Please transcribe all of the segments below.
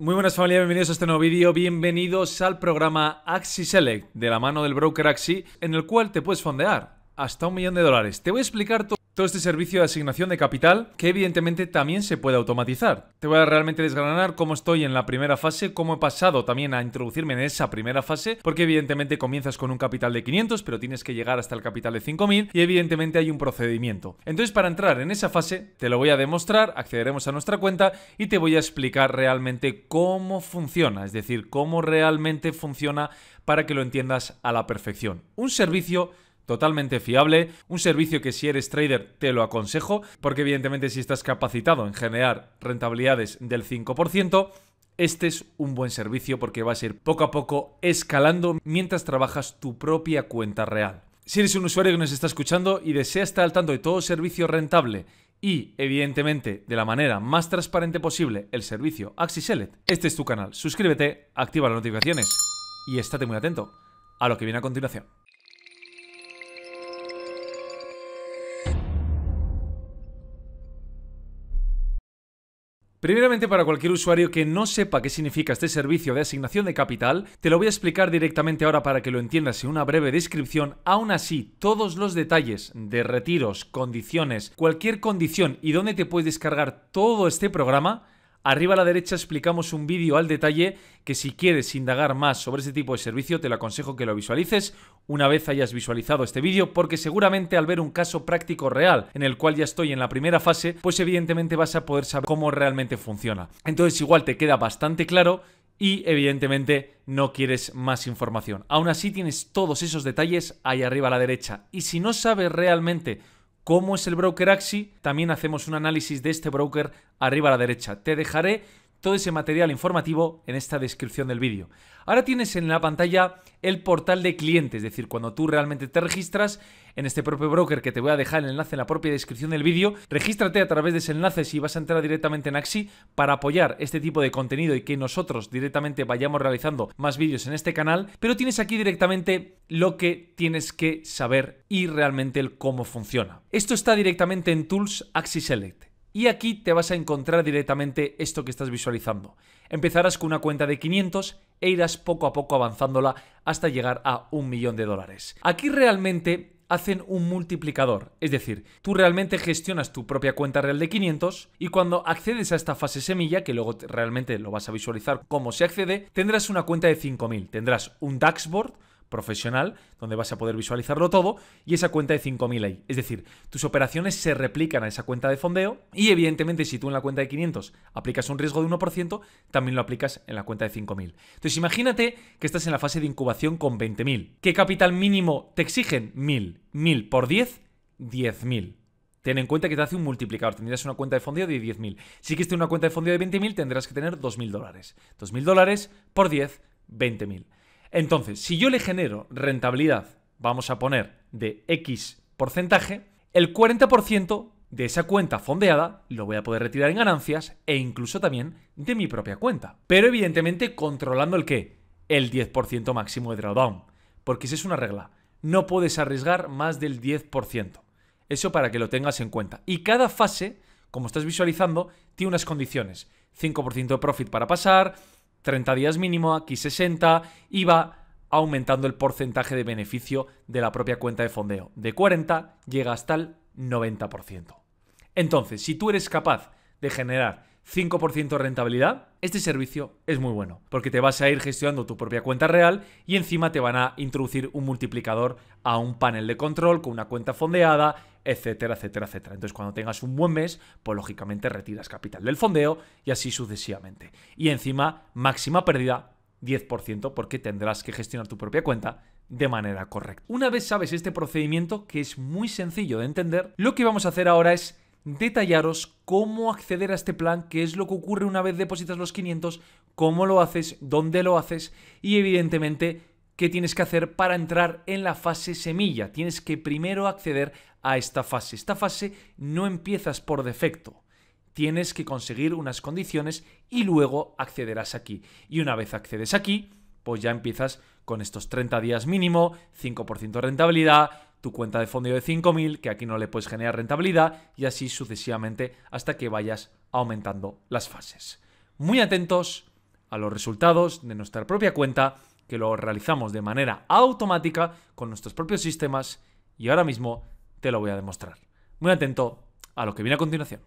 Muy buenas familia, bienvenidos a este nuevo vídeo, bienvenidos al programa AxiSelect Select de la mano del broker Axi, en el cual te puedes fondear hasta un millón de dólares. Te voy a explicar todo todo este servicio de asignación de capital que evidentemente también se puede automatizar. Te voy a realmente desgranar cómo estoy en la primera fase, cómo he pasado también a introducirme en esa primera fase, porque evidentemente comienzas con un capital de 500, pero tienes que llegar hasta el capital de 5000 y evidentemente hay un procedimiento. Entonces para entrar en esa fase te lo voy a demostrar, accederemos a nuestra cuenta y te voy a explicar realmente cómo funciona, es decir, cómo realmente funciona para que lo entiendas a la perfección. Un servicio totalmente fiable, un servicio que si eres trader te lo aconsejo, porque evidentemente si estás capacitado en generar rentabilidades del 5%, este es un buen servicio porque va a ir poco a poco escalando mientras trabajas tu propia cuenta real. Si eres un usuario que nos está escuchando y deseas estar al tanto de todo servicio rentable y, evidentemente, de la manera más transparente posible, el servicio Axisellet, este es tu canal. Suscríbete, activa las notificaciones y estate muy atento a lo que viene a continuación. Primeramente, para cualquier usuario que no sepa qué significa este servicio de asignación de capital, te lo voy a explicar directamente ahora para que lo entiendas en una breve descripción. Aún así, todos los detalles de retiros, condiciones, cualquier condición y dónde te puedes descargar todo este programa Arriba a la derecha explicamos un vídeo al detalle que si quieres indagar más sobre este tipo de servicio te lo aconsejo que lo visualices una vez hayas visualizado este vídeo porque seguramente al ver un caso práctico real en el cual ya estoy en la primera fase pues evidentemente vas a poder saber cómo realmente funciona. Entonces igual te queda bastante claro y evidentemente no quieres más información. Aún así tienes todos esos detalles ahí arriba a la derecha y si no sabes realmente cómo es el broker Axi, también hacemos un análisis de este broker arriba a la derecha. Te dejaré todo ese material informativo en esta descripción del vídeo. Ahora tienes en la pantalla el portal de clientes, es decir, cuando tú realmente te registras en este propio broker que te voy a dejar el enlace en la propia descripción del vídeo, regístrate a través de ese enlace si vas a entrar directamente en Axi para apoyar este tipo de contenido y que nosotros directamente vayamos realizando más vídeos en este canal, pero tienes aquí directamente lo que tienes que saber y realmente el cómo funciona. Esto está directamente en Tools Axi Select. Y aquí te vas a encontrar directamente esto que estás visualizando. Empezarás con una cuenta de 500 e irás poco a poco avanzándola hasta llegar a un millón de dólares. Aquí realmente hacen un multiplicador, es decir, tú realmente gestionas tu propia cuenta real de 500 y cuando accedes a esta fase semilla, que luego realmente lo vas a visualizar cómo se accede, tendrás una cuenta de 5000, tendrás un dashboard profesional, donde vas a poder visualizarlo todo, y esa cuenta de 5.000 ahí. Es decir, tus operaciones se replican a esa cuenta de fondeo y evidentemente si tú en la cuenta de 500 aplicas un riesgo de 1%, también lo aplicas en la cuenta de 5.000. Entonces imagínate que estás en la fase de incubación con 20.000. ¿Qué capital mínimo te exigen? 1.000. 1.000 por 10, 10.000. Ten en cuenta que te hace un multiplicador. Tendrías una cuenta de fondeo de 10.000. Si quieres tener una cuenta de fondeo de 20.000, tendrás que tener 2.000 dólares. 2.000 dólares por 10, 20.000. Entonces, si yo le genero rentabilidad, vamos a poner de X porcentaje, el 40% de esa cuenta fondeada lo voy a poder retirar en ganancias e incluso también de mi propia cuenta. Pero evidentemente controlando el qué? El 10% máximo de drawdown. Porque esa es una regla, no puedes arriesgar más del 10%. Eso para que lo tengas en cuenta. Y cada fase, como estás visualizando, tiene unas condiciones. 5% de profit para pasar, 30 días mínimo, aquí 60 y va aumentando el porcentaje de beneficio de la propia cuenta de fondeo. De 40 llega hasta el 90%. Entonces, si tú eres capaz de generar 5% rentabilidad, este servicio es muy bueno, porque te vas a ir gestionando tu propia cuenta real y encima te van a introducir un multiplicador a un panel de control con una cuenta fondeada, etcétera, etcétera, etcétera. Entonces, cuando tengas un buen mes, pues lógicamente retiras capital del fondeo y así sucesivamente. Y encima, máxima pérdida 10% porque tendrás que gestionar tu propia cuenta de manera correcta. Una vez sabes este procedimiento, que es muy sencillo de entender, lo que vamos a hacer ahora es detallaros cómo acceder a este plan, qué es lo que ocurre una vez depositas los 500, cómo lo haces, dónde lo haces y evidentemente qué tienes que hacer para entrar en la fase semilla. Tienes que primero acceder a esta fase. Esta fase no empiezas por defecto. Tienes que conseguir unas condiciones y luego accederás aquí. Y una vez accedes aquí, pues ya empiezas con estos 30 días mínimo, 5% rentabilidad, tu cuenta de fondo de 5.000, que aquí no le puedes generar rentabilidad, y así sucesivamente hasta que vayas aumentando las fases. Muy atentos a los resultados de nuestra propia cuenta, que lo realizamos de manera automática con nuestros propios sistemas, y ahora mismo te lo voy a demostrar. Muy atento a lo que viene a continuación.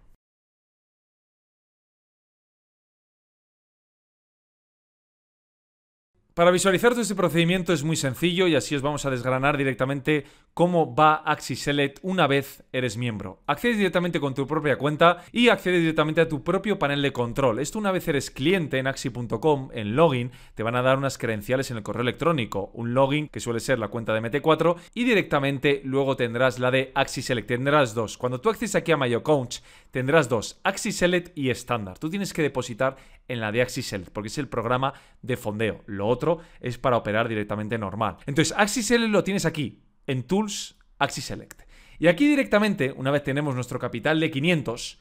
Para visualizar todo este procedimiento es muy sencillo y así os vamos a desgranar directamente cómo va AxiSelect una vez eres miembro. Accedes directamente con tu propia cuenta y accedes directamente a tu propio panel de control. Esto una vez eres cliente en axi.com, en login, te van a dar unas credenciales en el correo electrónico, un login que suele ser la cuenta de MT4 y directamente luego tendrás la de AxiSelect, tendrás dos. Cuando tú accedes aquí a MayoCoach tendrás dos, AxiSelect y estándar. Tú tienes que depositar en la de AxiSelect porque es el programa de fondeo. Lo otro es para operar directamente normal. Entonces, Axis lo tienes aquí, en Tools, Axis Select. Y aquí directamente, una vez tenemos nuestro capital de 500,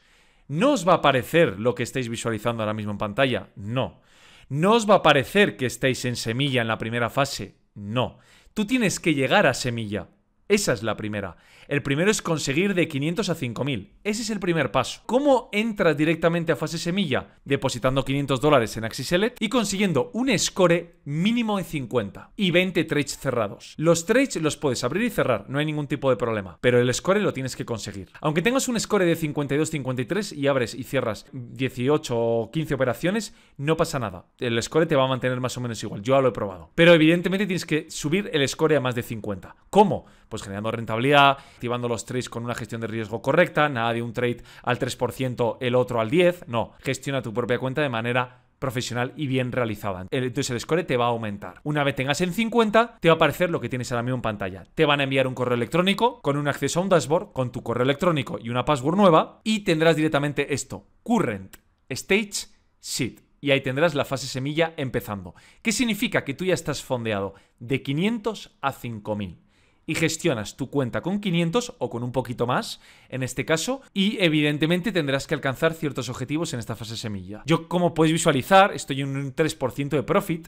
no os va a aparecer lo que estáis visualizando ahora mismo en pantalla, no. No os va a parecer que estáis en semilla en la primera fase, no. Tú tienes que llegar a semilla. Esa es la primera. El primero es conseguir de 500 a 5000. Ese es el primer paso. ¿Cómo entras directamente a fase semilla? Depositando 500 dólares en Axiselet y consiguiendo un score mínimo de 50 y 20 trades cerrados. Los trades los puedes abrir y cerrar, no hay ningún tipo de problema, pero el score lo tienes que conseguir. Aunque tengas un score de 52-53 y abres y cierras 18 o 15 operaciones, no pasa nada. El score te va a mantener más o menos igual. Yo ya lo he probado. Pero evidentemente tienes que subir el score a más de 50. ¿Cómo? pues generando rentabilidad, activando los trades con una gestión de riesgo correcta, nada de un trade al 3%, el otro al 10%, no, gestiona tu propia cuenta de manera profesional y bien realizada. Entonces el score te va a aumentar. Una vez tengas en 50, te va a aparecer lo que tienes ahora mismo en pantalla. Te van a enviar un correo electrónico con un acceso a un dashboard, con tu correo electrónico y una password nueva, y tendrás directamente esto, Current Stage Sheet. Y ahí tendrás la fase semilla empezando. ¿Qué significa? Que tú ya estás fondeado de 500 a 5000 y gestionas tu cuenta con 500 o con un poquito más, en este caso, y evidentemente tendrás que alcanzar ciertos objetivos en esta fase semilla. Yo, como podéis visualizar, estoy en un 3% de profit,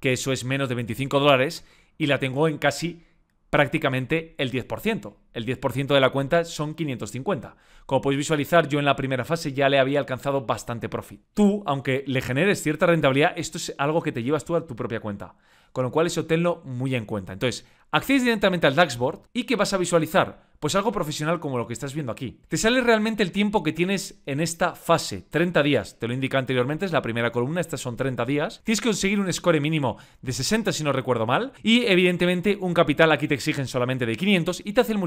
que eso es menos de 25 dólares, y la tengo en casi prácticamente el 10% el 10% de la cuenta son 550. Como podéis visualizar, yo en la primera fase ya le había alcanzado bastante profit. Tú, aunque le generes cierta rentabilidad, esto es algo que te llevas tú a tu propia cuenta. Con lo cual eso tenlo muy en cuenta. Entonces, accedes directamente al dashboard y ¿qué vas a visualizar? Pues algo profesional como lo que estás viendo aquí. Te sale realmente el tiempo que tienes en esta fase, 30 días. Te lo indica anteriormente, es la primera columna, estas son 30 días. Tienes que conseguir un score mínimo de 60 si no recuerdo mal y evidentemente un capital aquí te exigen solamente de 500 y te hace el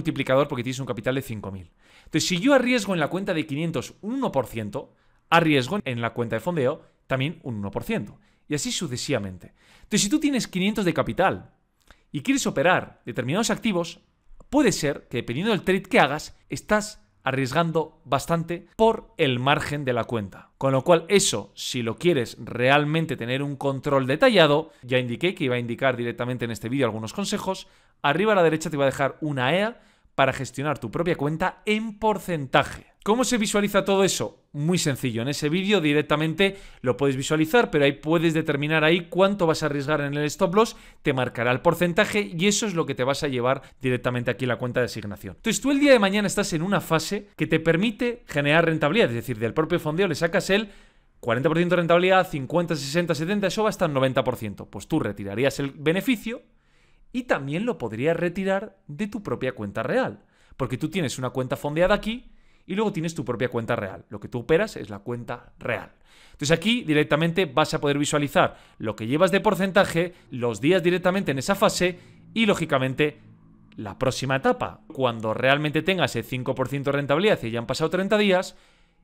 porque tienes un capital de 5.000. Entonces, si yo arriesgo en la cuenta de 500 un 1%, arriesgo en la cuenta de fondeo también un 1%. Y así sucesivamente. Entonces, si tú tienes 500 de capital y quieres operar determinados activos, puede ser que dependiendo del trade que hagas, estás arriesgando bastante por el margen de la cuenta. Con lo cual eso, si lo quieres realmente tener un control detallado, ya indiqué que iba a indicar directamente en este vídeo algunos consejos, arriba a la derecha te va a dejar una EA para gestionar tu propia cuenta en porcentaje. ¿Cómo se visualiza todo eso? Muy sencillo, en ese vídeo directamente lo puedes visualizar, pero ahí puedes determinar ahí cuánto vas a arriesgar en el stop loss, te marcará el porcentaje y eso es lo que te vas a llevar directamente aquí en la cuenta de asignación. Entonces tú el día de mañana estás en una fase que te permite generar rentabilidad, es decir, del propio fondeo le sacas el 40% de rentabilidad, 50, 60, 70, eso va hasta el 90%. Pues tú retirarías el beneficio y también lo podrías retirar de tu propia cuenta real, porque tú tienes una cuenta fondeada aquí y luego tienes tu propia cuenta real. Lo que tú operas es la cuenta real. Entonces aquí directamente vas a poder visualizar lo que llevas de porcentaje, los días directamente en esa fase y lógicamente la próxima etapa, cuando realmente tengas ese 5% de rentabilidad y ya han pasado 30 días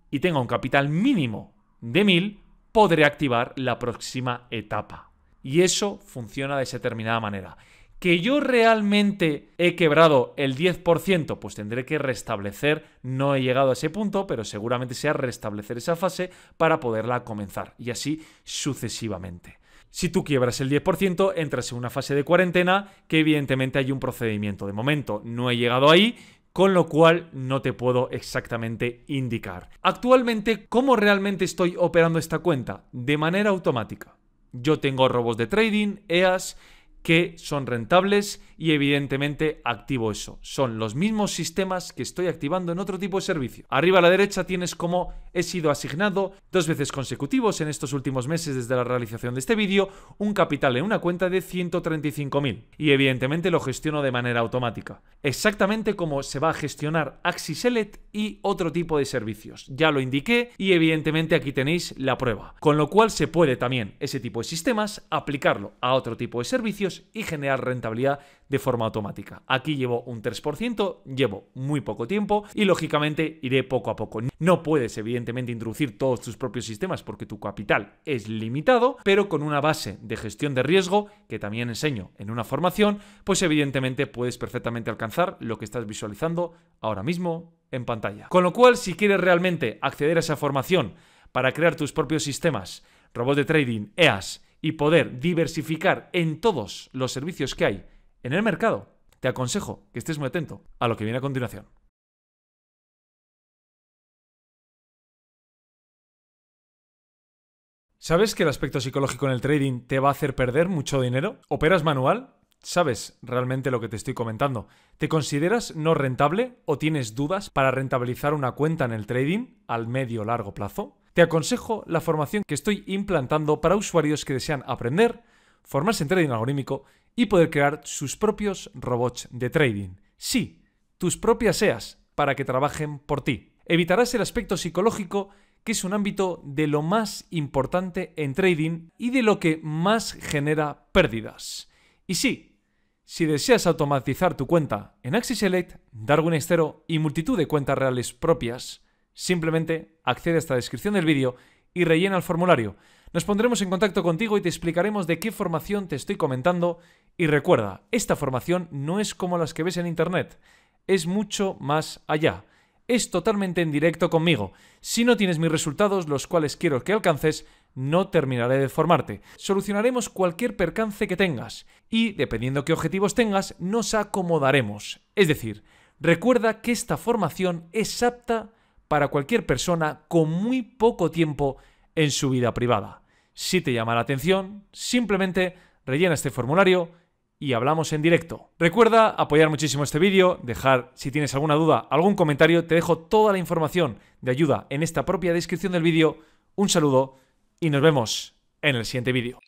y tenga un capital mínimo de 1000, podré activar la próxima etapa. Y eso funciona de esa determinada manera que yo realmente he quebrado el 10%, pues tendré que restablecer, no he llegado a ese punto, pero seguramente sea restablecer esa fase para poderla comenzar y así sucesivamente. Si tú quiebras el 10%, entras en una fase de cuarentena que evidentemente hay un procedimiento. De momento no he llegado ahí, con lo cual no te puedo exactamente indicar. Actualmente, ¿cómo realmente estoy operando esta cuenta? De manera automática. Yo tengo robos de trading, EAS, que son rentables y evidentemente activo eso. Son los mismos sistemas que estoy activando en otro tipo de servicio. Arriba a la derecha tienes como he sido asignado dos veces consecutivos en estos últimos meses desde la realización de este vídeo un capital en una cuenta de 135.000 y evidentemente lo gestiono de manera automática. Exactamente como se va a gestionar Axis Select y otro tipo de servicios. Ya lo indiqué y evidentemente aquí tenéis la prueba. Con lo cual se puede también ese tipo de sistemas aplicarlo a otro tipo de servicios y generar rentabilidad de forma automática. Aquí llevo un 3%, llevo muy poco tiempo y lógicamente iré poco a poco. No puedes evidentemente introducir todos tus propios sistemas porque tu capital es limitado, pero con una base de gestión de riesgo que también enseño en una formación, pues evidentemente puedes perfectamente alcanzar lo que estás visualizando ahora mismo en pantalla. Con lo cual, si quieres realmente acceder a esa formación para crear tus propios sistemas, robots de trading, EAS, y poder diversificar en todos los servicios que hay en el mercado, te aconsejo que estés muy atento a lo que viene a continuación. ¿Sabes que el aspecto psicológico en el trading te va a hacer perder mucho dinero? ¿Operas manual? ¿Sabes realmente lo que te estoy comentando? ¿Te consideras no rentable o tienes dudas para rentabilizar una cuenta en el trading al medio o largo plazo? Te aconsejo la formación que estoy implantando para usuarios que desean aprender, formarse en trading algorítmico y poder crear sus propios robots de trading. Sí, tus propias SEAs para que trabajen por ti. Evitarás el aspecto psicológico que es un ámbito de lo más importante en trading y de lo que más genera pérdidas. Y sí, si deseas automatizar tu cuenta en axiselect Select, Darwin Estero y multitud de cuentas reales propias, Simplemente accede a esta descripción del vídeo y rellena el formulario. Nos pondremos en contacto contigo y te explicaremos de qué formación te estoy comentando. Y recuerda, esta formación no es como las que ves en Internet, es mucho más allá. Es totalmente en directo conmigo. Si no tienes mis resultados, los cuales quiero que alcances, no terminaré de formarte. Solucionaremos cualquier percance que tengas y, dependiendo qué objetivos tengas, nos acomodaremos. Es decir, recuerda que esta formación es apta para cualquier persona con muy poco tiempo en su vida privada. Si te llama la atención, simplemente rellena este formulario y hablamos en directo. Recuerda apoyar muchísimo este vídeo, dejar si tienes alguna duda, algún comentario, te dejo toda la información de ayuda en esta propia descripción del vídeo. Un saludo y nos vemos en el siguiente vídeo.